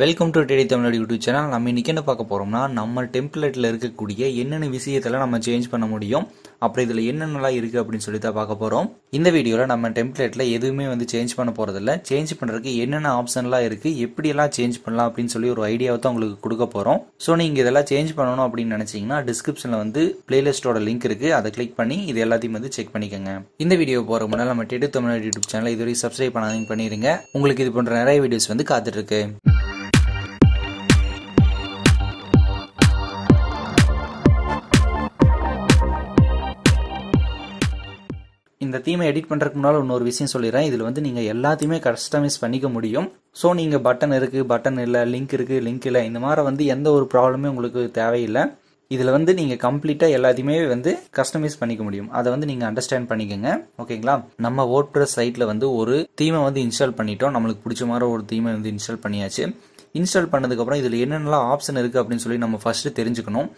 Welcome to Teddy Tamil YouTube channel நம்ம இன்றைக்கி என்ன பார்க்க போகிறோம்னா நம்ம டெம்ப்ளேட்டில் இருக்கக்கூடிய என்னென்ன விஷயத்தெல்லாம் நம்ம சேஞ்ச் பண்ண முடியும் அப்புறம் இதில் என்னென்னலாம் இருக்குது அப்படின்னு சொல்லி தான் பார்க்க போகிறோம் இந்த வீடியோவில் நம்ம டெம்ப்ளேட்டில் எதுவுமே வந்து சேஞ்ச் பண்ண போகிறதில்ல சேஞ்ச் பண்ணுறதுக்கு என்னென்ன ஆப்ஷன்லாம் இருக்குது எப்படியெல்லாம் சேஞ்ச் பண்ணலாம் அப்படின்னு சொல்லி ஒரு ஐடியாவை தான் உங்களுக்கு கொடுக்க போகிறோம் ஸோ நீங்கள் இதெல்லாம் சேஞ்ச் பண்ணணும் அப்படின்னு நினச்சிங்கன்னா டிஸ்கிரிப்ஷனில் வந்து பிளேலிஸ்ட்டோட லிங்க் இருக்குது அதை கிளிக் பண்ணி இது எல்லாத்தையும் வந்து செக் பண்ணிக்கோங்க இந்த வீடியோ போகிற முன்னாடி நம்ம டெடி தமிழ் யூடியூப் சேனல் இதுவரை சப்ஸ்கிரைப் பண்ணாதீங்க பண்ணிடுங்க உங்களுக்கு இது போன்ற நிறைய வீடியோஸ் வந்து காத்துட்ருக்கு தீமை எடிட் பண்ணுறதுக்கு முன்னால் இன்னொரு விஷயம் சொல்லிடுறேன் இதில் வந்து நீங்கள் எல்லாத்தையுமே கஸ்டமைஸ் பண்ணிக்க முடியும் ஸோ நீங்கள் பட்டன் இருக்குது பட்டன் இல்லை லிங்க் இருக்குது லிங்க் இல்லை இந்த மாதிரி வந்து எந்த ஒரு ப்ராப்ளமே உங்களுக்கு தேவையில்லை இதில் வந்து நீங்கள் கம்ப்ளீட்டாக எல்லாத்தையுமே வந்து கஸ்டமைஸ் பண்ணிக்க முடியும் அதை வந்து நீங்கள் அண்டர்ஸ்டாண்ட் பண்ணிக்கோங்க ஓகேங்களா நம்ம ஓட்டுற சைட்டில் வந்து ஒரு தீமை வந்து இன்ஸ்டால் பண்ணிட்டோம் நம்மளுக்கு பிடிச்ச மாதிரி ஒரு தீமை வந்து இன்ஸ்டால் பண்ணியாச்சு இன்ஸ்டால் பண்ணதுக்கப்புறம் இதில் என்னென்னலாம் ஆப்ஷன் இருக்குது அப்படின்னு சொல்லி நம்ம ஃபஸ்ட்டு தெரிஞ்சுக்கணும்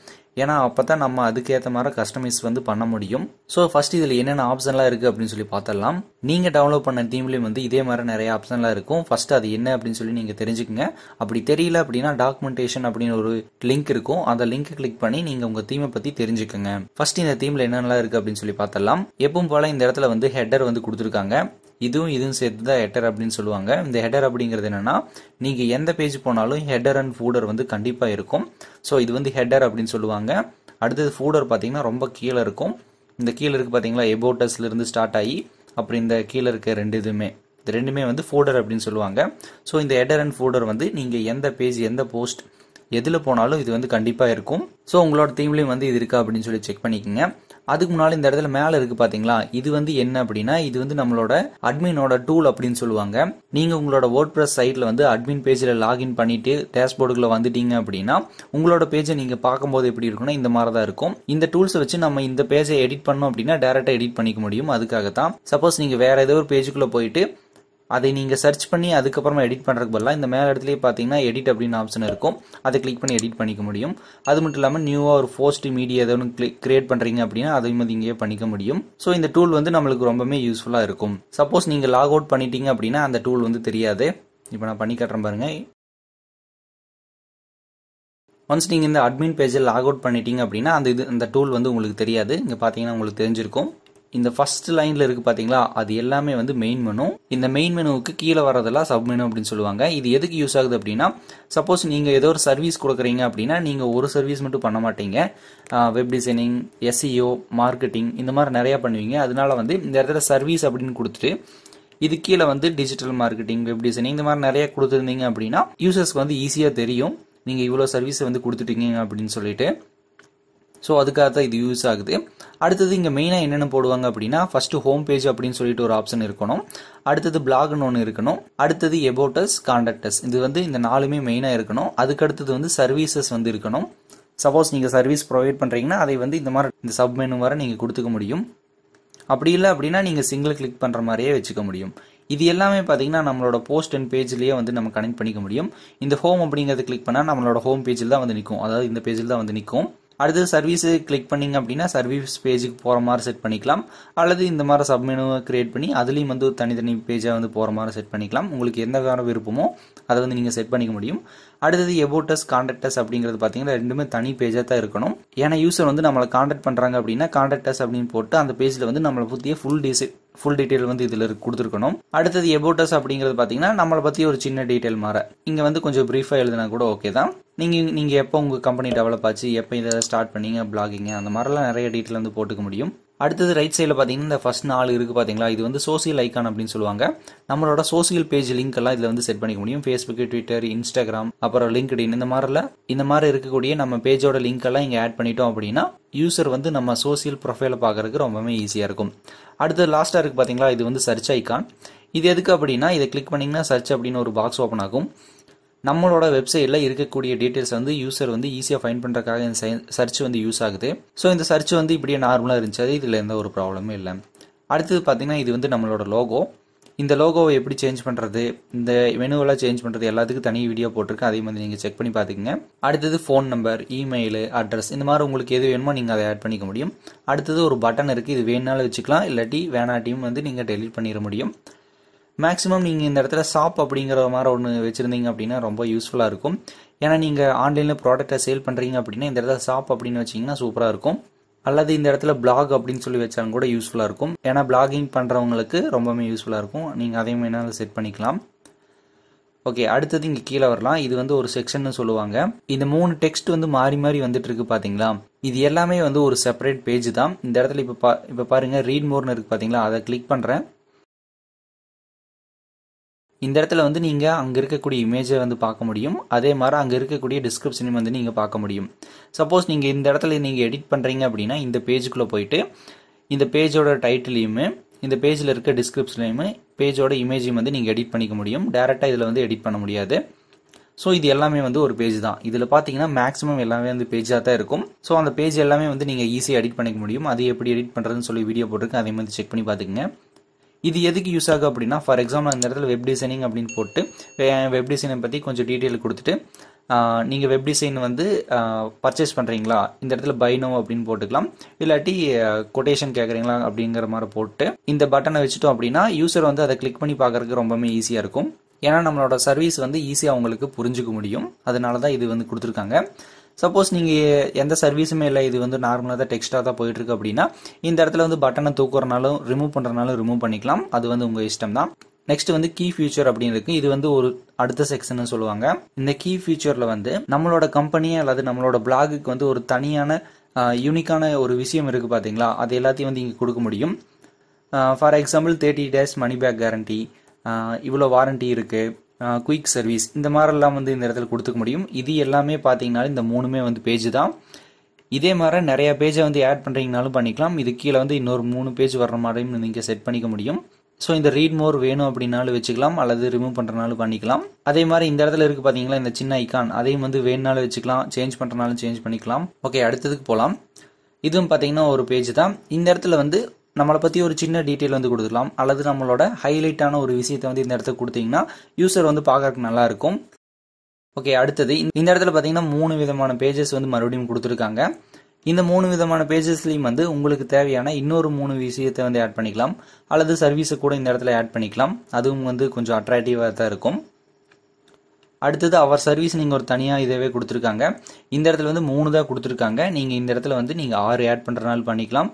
ஏன்னா அப்போ தான் நம்ம அதுக்கேற்ற மாதிரி கஸ்டமைஸ் வந்து பண்ண முடியும் ஸோ ஃபஸ்ட் இதில் என்னென்ன ஆப்ஷன்லாம் இருக்குது அப்படின்னு சொல்லி பார்த்துடலாம் நீங்கள் டவுன்லோட் பண்ண தீம்லேயும் வந்து இதே மாதிரி நிறைய ஆப்ஷன்லாம் இருக்கும் ஃபஸ்ட்டு அது என்ன அப்படின்னு சொல்லி நீங்கள் தெரிஞ்சுக்கோங்க அப்படி தெரியல அப்படின்னா டாக்குமெண்டேஷன் அப்படின்னு ஒரு லிங்க் இருக்கும் அந்த லிங்க்கை கிளிக் பண்ணி நீங்கள் உங்கள் தீமை பற்றி தெரிஞ்சுக்கங்க ஃபஸ்ட் இந்த தீமில் என்னென்னலாம் இருக்குது அப்படின்னு சொல்லி பார்த்துடலாம் எப்பவும் போல் இந்த இடத்துல வந்து ஹெட்டர் வந்து கொடுத்துருக்காங்க இதுவும் இதுவும் சேர்த்து தான் ஹெட்டர் அப்படின்னு சொல்லுவாங்க இந்த ஹெடர் அப்படிங்கிறது என்னன்னா நீங்க எந்த பேஜ் போனாலும் ஹெடர் அண்ட் ஃபூடர் வந்து கண்டிப்பா இருக்கும் ஸோ இது வந்து ஹெடர் அப்படின்னு சொல்லுவாங்க அடுத்தது ஃபூடர் பார்த்தீங்கன்னா ரொம்ப கீழே இருக்கும் இந்த கீழே இருக்கு பார்த்தீங்களா எபோட்டஸ்ல இருந்து ஸ்டார்ட் ஆகி அப்புறம் இந்த கீழே இருக்க ரெண்டு இதுவுமே இது ரெண்டுமே வந்து ஃபோடர் அப்படின்னு சொல்லுவாங்க ஸோ இந்த ஹெடர் அண்ட் ஃபோடர் வந்து நீங்கள் எந்த பேஜ் எந்த போஸ்ட் எதில் போனாலும் இது வந்து கண்டிப்பாக இருக்கும் ஸோ உங்களோட தீம்லேயும் வந்து இது இருக்கா அப்படின்னு சொல்லி செக் பண்ணிக்கோங்க அதுக்கு முன்னால் இந்த இடத்துல மேலே இருக்குது பார்த்தீங்களா இது வந்து என்ன அப்படின்னா இது வந்து நம்மளோட அட்மினோட டூல் அப்படின்னு சொல்லுவாங்க நீங்கள் உங்களோட வேர்ட் ப்ரெஸ் சைட்ல வந்து அட்மின் பேஜில் லாகின் பண்ணிட்டு டேஷ்போர்டுக்குள்ள வந்துட்டீங்க அப்படின்னா உங்களோட பேஜை நீங்கள் பார்க்கும்போது எப்படி இருக்குன்னா இந்த மாதிரி தான் இருக்கும் இந்த டூல்ஸை வச்சு நம்ம இந்த பேஜை எடிட் பண்ணோம் அப்படின்னா டேரெக்டாக எடிட் பண்ணிக்க முடியும் அதுக்காக தான் சப்போஸ் நீங்கள் வேற ஏதோ ஒரு பேஜுக்குள்ளே போயிட்டு அதை நீங்கள் சர்ச் பண்ணி அதுக்கப்புறமா எடிட் பண்ணுறதுக்கு பதிலாக இந்த மேலே இடத்துலேயே பார்த்தீங்கன்னா எடிட் அப்படின்னு ஆப்ஷன் இருக்கும் அதை கிளிக் பண்ணி எடிட் பண்ணிக்க முடியும் அது மட்டும் இல்லாமல் நியூவாக ஒரு போஸ்ட் மீடியா ஏதோ கிரியேட் பண்ணுறீங்க அப்படின்னா அதையும் அது இங்கேயே பண்ணிக்க முடியும் ஸோ இந்த டூல் வந்து நம்மளுக்கு ரொம்பவே யூஸ்ஃபுல்லாக இருக்கும் சப்போஸ் நீங்கள் லாக் அவுட் பண்ணிட்டீங்க அப்படின்னா அந்த டூல் வந்து தெரியாது இப்போ நான் பண்ணி காட்டுறேன் பாருங்கள் ஒன்ஸ் நீங்கள் இந்த அட்மின் பேஜில் லாக் அவுட் பண்ணிட்டீங்க அப்படின்னா அந்த இது அந்த டூல் வந்து உங்களுக்கு தெரியாது இங்கே பார்த்தீங்கன்னா உங்களுக்கு தெரிஞ்சிருக்கும் இந்த ஃபர்ஸ்ட் லைனில் இருக்குது பார்த்தீங்களா அது எல்லாமே வந்து மெயின் மெனு இந்த மெயின் மெனுவுக்கு கீழே வரதெல்லாம் சப் மெனு அப்படின்னு சொல்லுவாங்க இது எதுக்கு யூஸ் ஆகுது அப்படின்னா சப்போஸ் நீங்கள் ஏதோ ஒரு சர்வீஸ் கொடுக்குறீங்க அப்படின்னா நீங்கள் ஒரு சர்வீஸ் மட்டும் பண்ண மாட்டீங்க வெப் டிசைனிங் எஸ்இஓ மார்க்கெட்டிங் இந்த மாதிரி நிறையா பண்ணுவீங்க அதனால வந்து இந்த இடத்துல சர்வீஸ் அப்படின்னு கொடுத்துட்டு இது கீழே வந்து டிஜிட்டல் மார்க்கெட்டிங் வெப் டிசைனிங் இந்த மாதிரி நிறைய கொடுத்துருந்தீங்க அப்படின்னா யூசர்ஸ்க்கு வந்து ஈஸியாக தெரியும் நீங்கள் இவ்வளோ சர்வீஸை வந்து கொடுத்துட்டீங்க அப்படின்னு சொல்லிட்டு ஸோ அதுக்காக தான் இது யூஸ் ஆகுது அடுத்தது இங்கே மெயினாக என்னென்ன போடுவாங்க அப்படின்னா ஃபஸ்ட்டு ஹோம் பேஜ் அப்படின்னு சொல்லிட்டு ஒரு ஆப்ஷன் இருக்கணும் அடுத்தது பிளாக்னு ஒன்று இருக்கணும் அடுத்தது எபோட்டஸ் கான்டாக்டஸ் இது வந்து இந்த நாலுமே மெயினாக இருக்கணும் அதுக்கடுத்தது வந்து சர்வீசஸ் வந்து இருக்கணும் சப்போஸ் நீங்கள் சர்வீஸ் ப்ரொவைட் பண்ணுறீங்கன்னா அதை வந்து இந்த மாதிரி இந்த சப் மெனு வர நீங்கள் கொடுத்துக்க முடியும் அப்படி இல்லை அப்படின்னா நீங்கள் சிங்கிள் கிளிக் பண்ணுற மாதிரியே வச்சுக்க முடியும் இது எல்லாமே பார்த்தீங்கன்னா நம்மளோட போஸ்ட் அண்ட் பேஜ்லேயே வந்து நம்ம கனெக்ட் பண்ணிக்க முடியும் இந்த ஹோம் அப்படிங்கிறத கிளிக் பண்ணால் நம்மளோட ஹோம் பேஜில் தான் வந்து நிற்கும் அதாவது இந்த பேஜில் தான் வந்து நிற்கும் அடுத்து சர்வீஸு கிளிக் பண்ணிங்க அப்படின்னா சர்வீஸ் பேஜுக்கு போகிற மாதிரி செட் பண்ணிக்கலாம் அல்லது இந்த மாதிரி சப்மெனுவை கிரியேட் பண்ணி அதுலேயும் வந்து தனித்தனி பேஜாக வந்து போகிற மாதிரி செட் பண்ணிக்கலாம் உங்களுக்கு எந்த வேறு விருப்பமோ அதை வந்து நீங்கள் செட் பண்ணிக்க முடியும் அடுத்தது எபோட்டஸ் கான்டாக்டஸ் அப்படிங்கிறது பார்த்தீங்கன்னா ரெண்டுமே தனி பேஜாக தான் இருக்கணும் ஏன்னா யூசர் வந்து நம்மளை கான்டாக்ட் பண்ணுறாங்க அப்படின்னா கான்டாக்டஸ் அப்படின்னு போட்டு அந்த பேஜில் வந்து நம்மளை பற்றிய ஃபுல் டீசை ஃபுல் டீட்டெயில் வந்து இதில் கொடுத்துருக்கணும் அடுத்தது எபோட்டஸ் அப்படிங்கிறது பார்த்தீங்கன்னா நம்மளை பற்றி ஒரு சின்ன டீட்டெயில் மாற இங்கே வந்து கொஞ்சம் ப்ரீஃபாக எழுதினா கூட ஓகே தான் நீங்கள் நீங்கள் எப்போ உங்கள் கம்பெனி டெவலப் ஆச்சு எப்போ இதை ஸ்டார்ட் பண்ணீங்க பிளாகிங்க அந்த மாதிரிலாம் நிறைய டீட்டெயில் வந்து போட்டுக்க முடியும் அடுத்தது ரைட் சைடில் பார்த்தீங்கன்னா இந்த ஃபஸ்ட் நாள் இருக்குது பார்த்தீங்களா இது வந்து சோசியல் ஐக்கான் அப்படின்னு சொல்லுவாங்க நம்மளோட சோசியல் பேஜ் லிங்க் எல்லாம் இதில் வந்து செட் பண்ணிக்க முடியும் ஃபேஸ்புக் ட்விட்டர் இன்ஸ்டாகிராம் அப்புறம் இன் இந்த மாதிரில இந்த மாதிரி இருக்கக்கூடிய நம்ம பேஜோட லிங்க் எல்லாம் இங்கே ஆட் பண்ணிட்டோம் அப்படின்னா யூசர் வந்து நம்ம சோசியல் ப்ரொஃபைலை பார்க்கறதுக்கு ரொம்பவே ஈஸியாக இருக்கும் அடுத்தது லாஸ்ட்டாக இருக்குது பார்த்தீங்களா இது வந்து சர்ச் ஐக்கான் இது எதுக்கு அப்படின்னா இதை கிளிக் பண்ணிங்கன்னா சர்ச் அப்படின்னு ஒரு பாக்ஸ் ஓப்பன் ஆகும் நம்மளோட வெப்சைட்டில் இருக்கக்கூடிய டீட்டெயில்ஸ் வந்து யூசர் வந்து ஈஸியாக ஃபைன் பண்ணுறக்காக இந்த சர்ச் வந்து யூஸ் ஆகுது ஸோ இந்த சர்ச் வந்து இப்படியே நார்மலாக இருந்துச்சு அது இதில் எந்த ஒரு ப்ராப்ளமும் இல்லை அடுத்தது பார்த்தீங்கன்னா இது வந்து நம்மளோட லோகோ இந்த லோகோவை எப்படி சேஞ்ச் பண்ணுறது இந்த மெனுவெல்லாம் சேஞ்ச் பண்ணுறது எல்லாத்துக்கும் தனி வீடியோ போட்டிருக்கேன் அதே மாதிரி நீங்கள் செக் பண்ணி பார்த்துக்கங்க அடுத்தது ஃபோன் நம்பர் இமெயில் அட்ரஸ் இந்த மாதிரி உங்களுக்கு எது வேணுமோ நீங்கள் அதை ஆட் பண்ணிக்க முடியும் அடுத்தது ஒரு பட்டன் இருக்குது இது வேணுனாலும் வச்சுக்கலாம் இல்லாட்டி வேணாட்டியும் வந்து நீங்கள் டெலிட் பண்ணிட முடியும் மேக்ஸிமம் நீங்கள் இந்த இடத்துல ஷாப் அப்படிங்கிற மாதிரி ஒன்று வச்சுருந்தீங்க அப்படின்னா ரொம்ப யூஸ்ஃபுல்லாக இருக்கும் ஏன்னா நீங்கள் ஆன்லைனில் ப்ராடக்ட்டை சேல் பண்ணுறீங்க அப்படின்னா இந்த இடத்துல ஷாப் அப்படின்னு வச்சிங்கன்னா சூப்பராக இருக்கும் அல்லது இந்த இடத்துல பிளாக் அப்படின்னு சொல்லி வச்சாலும் கூட யூஸ்ஃபுல்லாக இருக்கும் ஏன்னா பிளாகிங் பண்ணுறவங்களுக்கு ரொம்பவுமே யூஸ்ஃபுல்லாக இருக்கும் நீங்கள் அதையும் என்னால் செட் பண்ணிக்கலாம் ஓகே அடுத்தது இங்கே கீழே வரலாம் இது வந்து ஒரு செக்ஷன் சொல்லுவாங்க இந்த மூணு டெக்ஸ்ட் வந்து மாறி மாறி வந்துட்டு இருக்கு பார்த்தீங்களா இது எல்லாமே வந்து ஒரு செப்பரேட் பேஜ் தான் இந்த இடத்துல இப்போ பா இப்போ பாருங்கள் ரீட் மோர்னு இருக்குது பார்த்தீங்களா அதை கிளிக் பண்ணுறேன் இந்த இடத்துல வந்து நீங்கள் அங்கே இருக்கக்கூடிய இமேஜை வந்து பார்க்க முடியும் அதே மாதிரி அங்கே இருக்கக்கூடிய டிஸ்கிரிப்ஷனையும் வந்து நீங்கள் பார்க்க முடியும் சப்போஸ் நீங்கள் இந்த இடத்துல நீங்கள் எடிட் பண்ணுறீங்க அப்படின்னா இந்த பேஜுக்குள்ளே போயிட்டு இந்த பேஜோட டைட்டிலையுமே இந்த பேஜில் இருக்க டிஸ்கிரிப்ஷன்லையுமே பேஜோட இமேஜையும் வந்து நீங்கள் எடிட் பண்ணிக்க முடியும் டேரெக்டாக இதில் வந்து எடிட் பண்ண முடியாது ஸோ இது எல்லாமே வந்து ஒரு பேஜ் தான் இதில் பார்த்தீங்கன்னா மேக்ஸிமம் எல்லாமே வந்து பேஜாக தான் இருக்கும் ஸோ அந்த பேஜ் எல்லாமே வந்து நீங்கள் ஈஸியாக எடிட் பண்ணிக்க முடியும் அது எப்படி எடிட் பண்ணுறதுன்னு சொல்லி வீடியோ போட்டிருக்கேன் அதே மாதிரி செக் பண்ணி பார்த்துக்கங்க இது எதுக்கு யூஸ் ஆகும் அப்படின்னா ஃபார் எக்ஸாம்பிள் அந்த இடத்துல வெப் டிசைனிங் அப்படின்னு போட்டு வெப் டிசைனை பற்றி கொஞ்சம் டீட்டெயில் கொடுத்துட்டு நீங்கள் வெப் டிசைன் வந்து பர்ச்சேஸ் பண்ணுறீங்களா இந்த இடத்துல பைனோ அப்படின்னு போட்டுக்கலாம் இல்லாட்டி கொட்டேஷன் கேட்குறீங்களா அப்படிங்கிற மாதிரி போட்டு இந்த பட்டனை வச்சுட்டோம் அப்படின்னா யூசர் வந்து அதை கிளிக் பண்ணி பார்க்குறதுக்கு ரொம்பவுமே ஈஸியாக இருக்கும் ஏன்னா நம்மளோட சர்வீஸ் வந்து ஈஸியாக அவங்களுக்கு புரிஞ்சுக்க முடியும் அதனால தான் இது வந்து கொடுத்துருக்காங்க சப்போஸ் நீங்கள் எந்த சர்வீஸுமே இல்லை இது வந்து நார்மலாக தான் டெக்ஸ்ட்டாக தான் போயிட்டுருக்கு அப்படின்னா இந்த இடத்துல வந்து பட்டனை தூக்குறனாலும் ரிமூவ் பண்ணுறனாலும் ரிமூவ் பண்ணிக்கலாம் அது வந்து உங்கள் இஷ்டம் தான் நெக்ஸ்ட் வந்து கீ ஃபியூச்சர் அப்படின்னு இருக்கு இது வந்து ஒரு அடுத்த செக்ஷன் சொல்லுவாங்க இந்த கீ ஃபியூச்சர்ல வந்து நம்மளோட கம்பெனி அல்லது நம்மளோட பிளாகுக்கு வந்து ஒரு தனியான யூனிக்கான ஒரு விஷயம் இருக்கு பாத்தீங்களா அது எல்லாத்தையும் வந்து இங்க கொடுக்க முடியும் for example thirty days money back guarantee இவ்வளோ வாரண்டி இருக்குது குயிக் சர்வீஸ் இந்த மாதிரிலாம் வந்து இந்த இடத்துல கொடுத்துக்க முடியும் இது எல்லாமே பார்த்தீங்கன்னா இந்த மூணுமே வந்து பேஜ் தான் இதே மாதிரி நிறையா பேஜை வந்து ஆட் பண்ணுறீங்கனாலும் பண்ணிக்கலாம் இது கீழே வந்து இன்னொரு மூணு பேஜ் வர்ற மாதிரியும் நீங்கள் செட் பண்ணிக்க முடியும் ஸோ இந்த ரீட் மோர் வேணும் அப்படின்னாலும் வச்சுக்கலாம் அல்லது ரிமூவ் பண்ணுறனாலும் பண்ணிக்கலாம் அதே மாதிரி இந்த இடத்துல இருக்குது பார்த்தீங்களா இந்த சின்ன ஐக்கான் அதையும் வந்து வேணுனாலும் வச்சுக்கலாம் சேஞ்ச் பண்ணுறனாலும் சேஞ்ச் பண்ணிக்கலாம் ஓகே அடுத்ததுக்கு போகலாம் இதுவும் பார்த்தீங்கன்னா ஒரு பேஜ் தான் இந்த இடத்துல வந்து நம்மளை பற்றி ஒரு சின்ன டீட்டெயில் வந்து கொடுக்கலாம் அல்லது நம்மளோட ஹைலைட்டான ஒரு விஷயத்தை வந்து இந்த இடத்துக்கு கொடுத்தீங்கன்னா யூசர் வந்து பார்க்கறதுக்கு நல்லாயிருக்கும் ஓகே அடுத்தது இந்த இடத்துல பார்த்தீங்கன்னா மூணு விதமான பேஜஸ் வந்து மறுபடியும் கொடுத்துருக்காங்க இந்த மூணு விதமான பேஜஸ்லையும் வந்து உங்களுக்கு தேவையான இன்னொரு மூணு விஷயத்தை வந்து ஆட் பண்ணிக்கலாம் அல்லது சர்வீஸை கூட இந்த இடத்துல ஆட் பண்ணிக்கலாம் அதுவும் வந்து கொஞ்சம் அட்ராக்டிவாக தான் இருக்கும் அடுத்தது அவர் சர்வீஸ் நீங்கள் ஒரு தனியாக இதாகவே கொடுத்துருக்காங்க இந்த இடத்துல வந்து மூணு தான் கொடுத்துருக்காங்க நீங்கள் இந்த இடத்துல வந்து நீங்கள் ஆறு ஆட் பண்ணுறதுனால பண்ணிக்கலாம்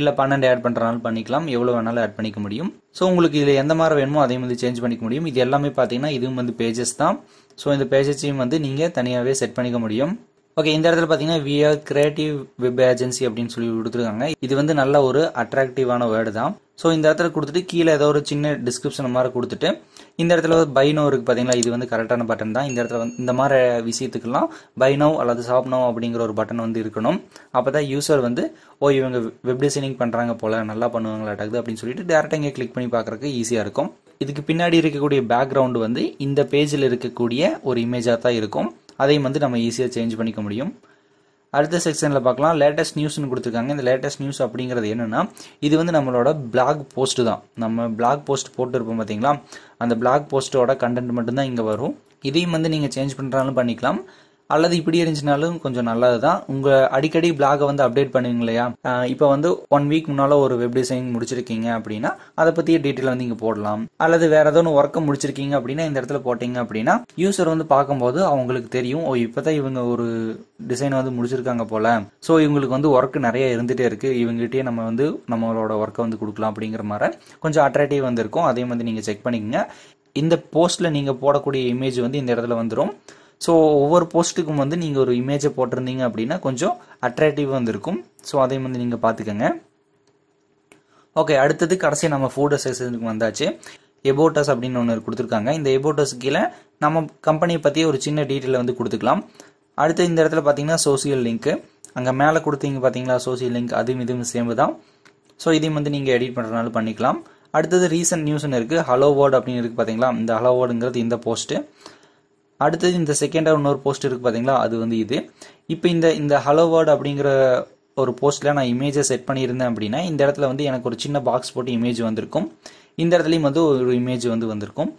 இல்லை பன்னெண்டு ஆட் பண்ணுறனாலும் பண்ணிக்கலாம் எவ்வளோ வேணாலும் ஆட் பண்ணிக்க முடியும் ஸோ உங்களுக்கு இதில் எந்த மாதிரி வேணுமோ அதே வந்து சேஞ்ச் பண்ணிக்க முடியும் இது எல்லாமே பார்த்தீங்கன்னா இதுவும் வந்து பேஜஸ் தான் ஸோ இந்த பேஜஸையும் வந்து நீங்கள் தனியாகவே செட் பண்ணிக்க முடியும் ஓகே இந்த இடத்துல பார்த்தீங்கன்னா we are creative web agency அப்படின்னு சொல்லி கொடுத்துருக்காங்க இது வந்து நல்ல ஒரு அட்ராக்டிவான வேர்டு தான் ஸோ இந்த இடத்துல கொடுத்துட்டு கீழே ஏதோ ஒரு சின்ன டிஸ்கிரிப்ஷன் மாதிரி கொடுத்துட்டு இந்த இடத்துல வந்து பைனோ இருக்குது பார்த்தீங்களா இது வந்து கரெக்டான பட்டன் தான் இந்த இடத்துல வந்து இந்த மாதிரி விஷயத்துக்கெல்லாம் பைனோ அல்லது சாப்னோ அப்படிங்கிற ஒரு பட்டன் வந்து இருக்கணும் அப்போ தான் யூசர் வந்து ஓ இவங்க வெப் டிசைனிங் பண்ணுறாங்க போல் நல்லா பண்ணுவாங்களாட்டாக்குது அப்படின்னு சொல்லிட்டு டேரெக்டாக இங்கே கிளிக் பண்ணி பார்க்குறக்கு ஈஸியாக இருக்கும் இதுக்கு பின்னாடி இருக்கக்கூடிய பேக்ரவுண்டு வந்து இந்த பேஜில் இருக்கக்கூடிய ஒரு இமேஜாக தான் இருக்கும் அதையும் வந்து நம்ம ஈஸியாக சேஞ்ச் பண்ணிக்க முடியும் அடுத்த செக்ஷனில் பார்க்கலாம் லேட்டஸ்ட் நியூஸ்னு கொடுத்துருக்காங்க இந்த லேட்டஸ்ட் நியூஸ் அப்படிங்கிறது என்னென்னா இது வந்து நம்மளோட பிளாக் போஸ்ட் தான் நம்ம பிளாக் போஸ்ட் போட்டுருப்போம் பார்த்தீங்களா அந்த பிளாக் போஸ்ட்டோட கண்டென்ட் மட்டும்தான் இங்கே வரும் இதையும் வந்து நீங்கள் சேஞ்ச் பண்ணுறாலும் பண்ணிக்கலாம் அல்லது இப்படி இருந்துச்சுனாலும் கொஞ்சம் நல்லது தான் உங்கள் அடிக்கடி பிளாகை வந்து அப்டேட் பண்ணுவீங்க இல்லையா இப்போ வந்து ஒன் வீக் முன்னால் ஒரு வெப் டிசைனிங் முடிச்சிருக்கீங்க அப்படின்னா அதை பற்றிய டீட்டெயில் வந்து இங்கே போடலாம் அல்லது வேறு ஏதோ ஒன்று ஒர்க்கை முடிச்சிருக்கீங்க அப்படின்னா இந்த இடத்துல போட்டிங்க அப்படின்னா யூசர் வந்து பார்க்கும்போது அவங்களுக்கு தெரியும் ஓ இப்போ தான் இவங்க ஒரு டிசைன் வந்து முடிச்சிருக்காங்க போல ஸோ இவங்களுக்கு வந்து ஒர்க் நிறைய இருந்துகிட்டே இருக்குது இவங்ககிட்டயே நம்ம வந்து நம்மளோட ஒர்க்கை வந்து கொடுக்கலாம் அப்படிங்கிற மாதிரி கொஞ்சம் அட்ராக்டிவ் வந்துருக்கும் அதே மாதிரி நீங்கள் செக் பண்ணிக்கங்க இந்த போஸ்ட்டில் நீங்கள் போடக்கூடிய இமேஜ் வந்து இந்த இடத்துல வந்துடும் ஸோ ஒவ்வொரு போஸ்ட்டுக்கும் வந்து நீங்கள் ஒரு இமேஜை போட்டிருந்தீங்க அப்படின்னா கொஞ்சம் அட்ராக்டிவ் வந்துருக்கும் ஸோ அதையும் வந்து நீங்கள் பார்த்துக்கோங்க ஓகே அடுத்தது கடைசி நம்ம ஃபோட்டோ செக்ஷனுக்கு வந்தாச்சு எபோட்டஸ் அப்படின்னு ஒன்று கொடுத்துருக்காங்க இந்த எபோட்டஸ் கீழே நம்ம கம்பெனியை பற்றி ஒரு சின்ன டீட்டெயில் வந்து கொடுத்துக்கலாம் அடுத்து இந்த இடத்துல பார்த்தீங்கன்னா சோசியல் லிங்க்கு அங்கே மேலே கொடுத்தீங்க பார்த்தீங்களா சோசியல் லிங்க் அதுவும் இதுவும் சேம் தான் ஸோ இதையும் வந்து நீங்கள் எடிட் பண்ணுறதுனால பண்ணிக்கலாம் அடுத்தது ரீசன்ட் நியூஸ்ன்னு இருக்குது ஹலோ வேர்டு அப்படின்னு இருக்குது பார்த்தீங்களா இந்த ஹலோ வேர்டுங்கிறது இந்த போஸ்ட்டு அடுத்தது இந்த செகண்டாக இன்னொரு போஸ்ட் இருக்குது பார்த்தீங்களா அது வந்து இது இப்போ இந்த இந்த ஹலோ வேர்டு அப்படிங்கிற ஒரு போஸ்ட்டில் நான் இமேஜை செட் பண்ணியிருந்தேன் அப்படின்னா இந்த இடத்துல வந்து எனக்கு ஒரு சின்ன பாக்ஸ் போட்டு இமேஜ் வந்திருக்கும் இந்த இடத்துலையும் வந்து ஒரு இமேஜ் வந்து வந்திருக்கும்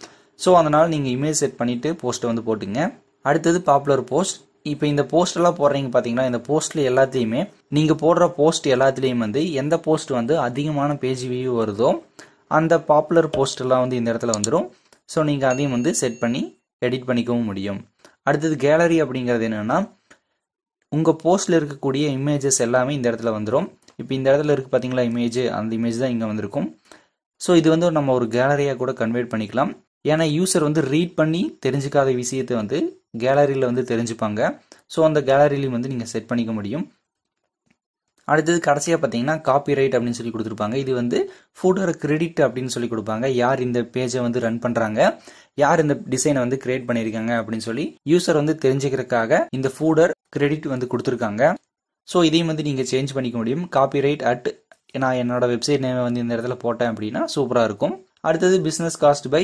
ஸோ அதனால் நீங்கள் இமேஜ் செட் பண்ணிவிட்டு போஸ்ட்டை வந்து போட்டுங்க அடுத்தது பாப்புலர் போஸ்ட் இப்போ இந்த போஸ்டெல்லாம் போடுறீங்க பார்த்தீங்கன்னா இந்த போஸ்ட்டில் எல்லாத்தையுமே நீங்கள் போடுற போஸ்ட் எல்லாத்துலேயும் வந்து எந்த போஸ்ட் வந்து அதிகமான பேஜ் வியூ வருதோ அந்த பாப்புலர் போஸ்டெல்லாம் வந்து இந்த இடத்துல வந்துடும் ஸோ நீங்கள் அதையும் வந்து செட் பண்ணி எடிட் பண்ணிக்கவும் முடியும் அடுத்தது கேலரி அப்படிங்கிறது என்னென்னா உங்கள் போஸ்ட்டில் இருக்கக்கூடிய இமேஜஸ் எல்லாமே இந்த இடத்துல வந்துடும் இப்போ இந்த இடத்துல இருக்குது பார்த்தீங்களா இமேஜ் அந்த இமேஜ் தான் இங்கே வந்திருக்கும் ஸோ இது வந்து நம்ம ஒரு கேலரியாக கூட கன்வெர்ட் பண்ணிக்கலாம் ஏன்னா யூசர் வந்து ரீட் பண்ணி தெரிஞ்சுக்காத விஷயத்தை வந்து கேலரியில் வந்து தெரிஞ்சுப்பாங்க ஸோ அந்த கேலரியிலையும் வந்து நீங்கள் செட் பண்ணிக்க முடியும் அடுத்தது கடைசியாக பார்த்தீங்கன்னா காப்பி ரைட் அப்படின்னு சொல்லி கொடுத்துருப்பாங்க இது வந்து ஃபோட்டோட கிரெடிட் அப்படின்னு சொல்லி கொடுப்பாங்க யார் இந்த பேஜை வந்து ரன் பண்ணுறாங்க யார் இந்த டிசைனை வந்து கிரியேட் பண்ணியிருக்காங்க அப்படின்னு சொல்லி யூசர் வந்து தெரிஞ்சுக்கிறதுக்காக இந்த ஃபோடர் கிரெடிட் வந்து கொடுத்துருக்காங்க ஸோ இதையும் வந்து நீங்கள் சேஞ்ச் பண்ணிக்க முடியும் காப்பி ரைட் அட் நான் என்னோட வெப்சைட் நேமை வந்து இந்த இடத்துல போட்டேன் அப்படின்னா சூப்பராக இருக்கும் அடுத்தது பிஸ்னஸ் காஸ்ட் பை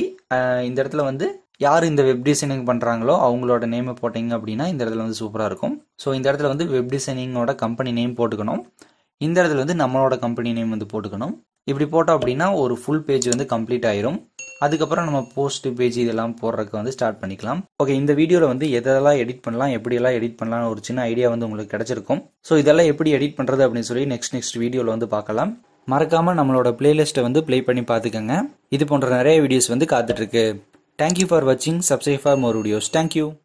இந்த இடத்துல வந்து யார் இந்த வெப் டிசைனிங் பண்ணுறாங்களோ அவங்களோட நேமை போட்டிங்க அப்படின்னா இந்த இடத்துல வந்து சூப்பராக இருக்கும் ஸோ இந்த இடத்துல வந்து வெப் டிசைனிங்கோட கம்பெனி நேம் போட்டுக்கணும் இந்த இடத்துல வந்து நம்மளோட கம்பெனி நேம் வந்து போட்டுக்கணும் இப்படி போட்டோம் அப்படின்னா ஒரு ஃபுல் பேஜ் வந்து கம்ப்ளீட் ஆயிரும் அதுக்கப்புறம் நம்ம போஸ்ட் பேஜ் இதெல்லாம் போடுறதுக்கு வந்து ஸ்டார்ட் பண்ணிக்கலாம் ஓகே இந்த வீடியோவில் வந்து எதெல்லாம் எடிட் பண்ணலாம் எப்படியெல்லாம் எடிட் பண்ணலாம் ஒரு சின்ன ஐடியா வந்து உங்களுக்கு கிடச்சிருக்கும் ஸோ இதெல்லாம் எப்படி எடிட் பண்ணுறது அப்படின்னு சொல்லி நெக்ஸ்ட் நெக்ஸ்ட் வீடியோவில் வந்து பார்க்கலாம் மறக்காமல் நம்மளோட பிளேலிஸ்ட்டை வந்து ப்ளே பண்ணி பார்த்துக்கோங்க இது போன்ற நிறைய வீடியோஸ் வந்து காத்துட்ருக்கு Thank you for watching. Subscribe for more videos. Thank you.